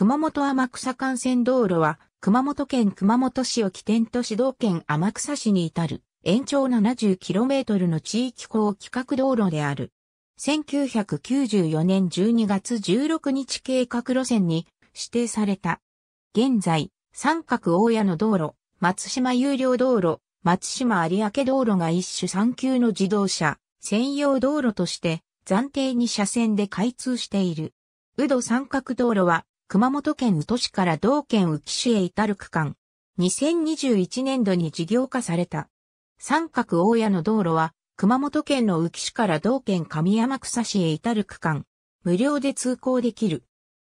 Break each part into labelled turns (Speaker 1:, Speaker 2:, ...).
Speaker 1: 熊本天草幹線道路は、熊本県熊本市を起点と市
Speaker 2: 道県天草市に至る、延長 70km の地域高規格道路である。1994年12月16日計画路線に指定された。現在、三角大屋の道路、松島有料道路、松島有明道路が一種三級の自動車、専用道路として暫定に車線で開通している。宇土三角道路は熊本県宇都市から同県宇城市へ至る区間。2021年度に事業化された。三角大屋の道路は、熊本県の宇城市から同県上山草市へ至る区間、無料で通行できる。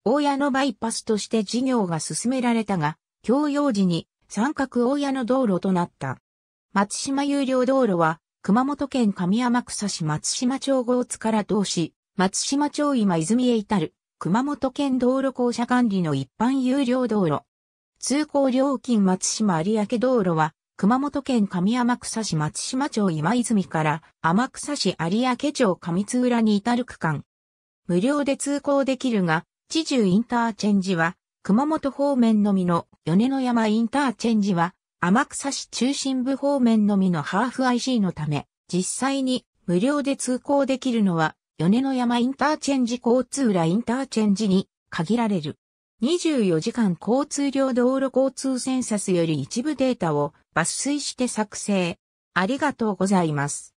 Speaker 2: 大屋のバイパスとして事業が進められたが、共用時に三角大屋の道路となった。松島有料道路は、熊本県上天草市松島町合津から同市、松島町今泉へ至る。熊本県道路公社管理の一般有料道路。通行料金松島有明道路は、熊本県上天草市松島町今泉から天草市有明町上津浦に至る区間。無料で通行できるが、知中インターチェンジは、熊本方面のみの米の山インターチェンジは、天草市中心部方面のみのハーフ IC のため、実際に無料で通行できるのは米の山インターチェンジ交通裏インターチェンジに限られる。24時間交通量道路交通センサスより一部データを
Speaker 1: 抜粋して作成。ありがとうございます。